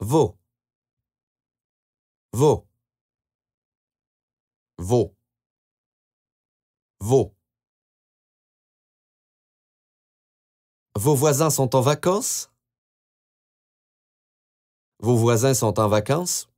Vos. Vos. Vos. Vos. Vos voisins sont en vacances? Vos voisins sont en vacances?